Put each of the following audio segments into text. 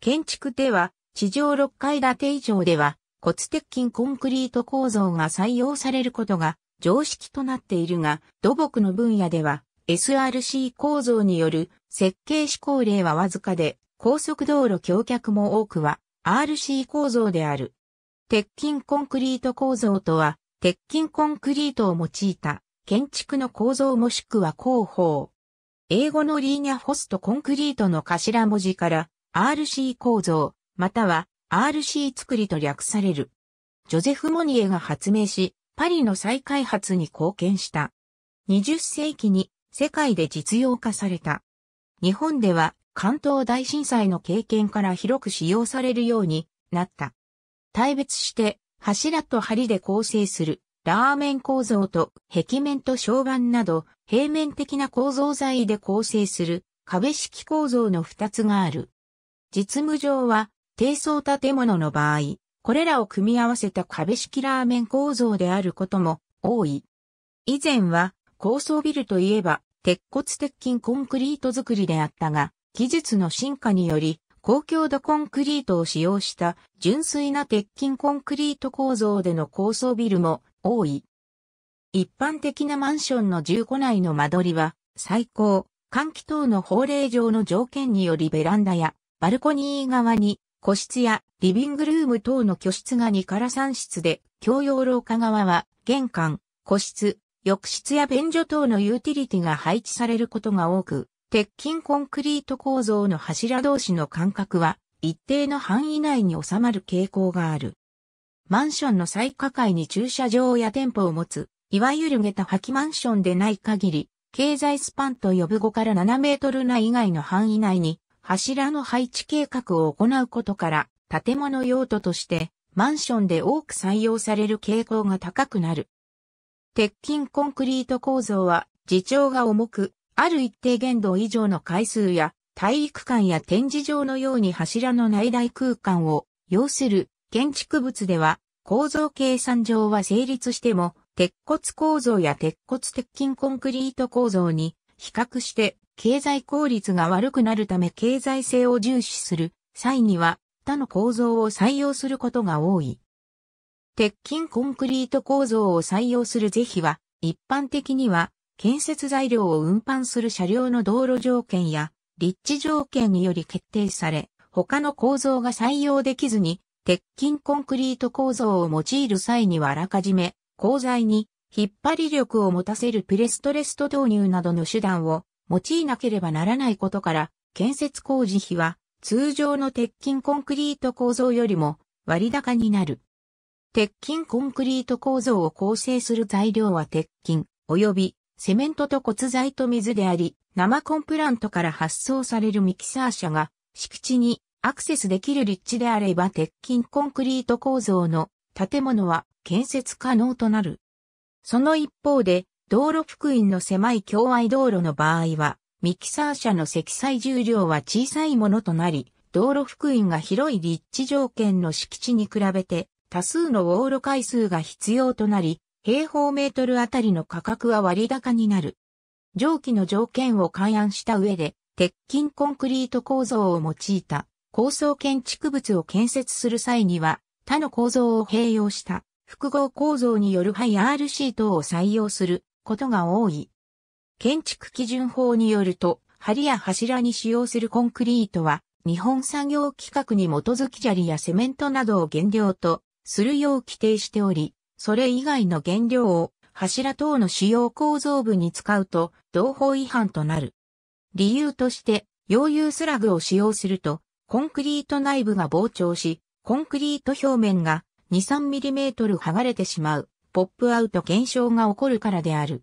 建築では、地上6階建て以上では、骨鉄筋コンクリート構造が採用されることが常識となっているが、土木の分野では SRC 構造による設計施行例はわずかで、高速道路橋脚も多くは RC 構造である。鉄筋コンクリート構造とは、鉄筋コンクリートを用いた建築の構造もしくは工法。英語のリーニャフォストコンクリートの頭文字から RC 構造、または RC 作りと略される。ジョゼフ・モニエが発明し、パリの再開発に貢献した。20世紀に世界で実用化された。日本では関東大震災の経験から広く使用されるようになった。大別して柱と梁で構成するラーメン構造と壁面と床板など平面的な構造材で構成する壁式構造の2つがある。実務上は、低層建物の場合、これらを組み合わせた壁式ラーメン構造であることも多い。以前は、高層ビルといえば、鉄骨鉄筋コンクリート作りであったが、技術の進化により、高強度コンクリートを使用した純粋な鉄筋コンクリート構造での高層ビルも多い。一般的なマンションの住戸内の間取りは、最高、換気等の法令上の条件によりベランダやバルコニー側に個室やリビングルーム等の居室が2から3室で、共用廊下側は玄関、個室、浴室や便所等のユーティリティが配置されることが多く、鉄筋コンクリート構造の柱同士の間隔は一定の範囲内に収まる傾向がある。マンションの最下階に駐車場や店舗を持つ、いわゆる下駄吐きマンションでない限り、経済スパンと呼ぶ5から7メートル内以外の範囲内に柱の配置計画を行うことから、建物用途として、マンションで多く採用される傾向が高くなる。鉄筋コンクリート構造は、自重が重く、ある一定限度以上の回数や、体育館や展示場のように柱の内大空間を要する建築物では、構造計算上は成立しても、鉄骨構造や鉄骨鉄筋コンクリート構造に比較して経済効率が悪くなるため経済性を重視する際には他の構造を採用することが多い。鉄筋コンクリート構造を採用する是非は、一般的には、建設材料を運搬する車両の道路条件や、立地条件により決定され、他の構造が採用できずに、鉄筋コンクリート構造を用いる際にはあらかじめ、鋼材に引っ張り力を持たせるプレストレスト導入などの手段を用いなければならないことから、建設工事費は通常の鉄筋コンクリート構造よりも割高になる。鉄筋コンクリート構造を構成する材料は鉄筋、及びセメントと骨材と水であり、生コンプラントから発送されるミキサー車が敷地にアクセスできる立地であれば鉄筋コンクリート構造の建物は建設可能となる。その一方で道路福音の狭い境愛道路の場合は、ミキサー車の積載重量は小さいものとなり、道路福音が広い立地条件の敷地に比べて、多数の往路回数が必要となり、平方メートルあたりの価格は割高になる。蒸気の条件を勘案した上で、鉄筋コンクリート構造を用いた高層建築物を建設する際には、他の構造を併用した複合構造によるハイ RC 等を採用することが多い。建築基準法によると、梁や柱に使用するコンクリートは、日本産業規格に基づき砂利やセメントなどを原料とするよう規定しており、それ以外の原料を柱等の使用構造部に使うと同法違反となる。理由として、溶融スラグを使用すると、コンクリート内部が膨張し、コンクリート表面が2、3ミリメートル剥がれてしまうポップアウト現象が起こるからである。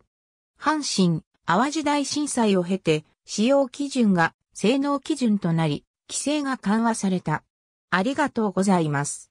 阪神、淡路大震災を経て、使用基準が性能基準となり、規制が緩和された。ありがとうございます。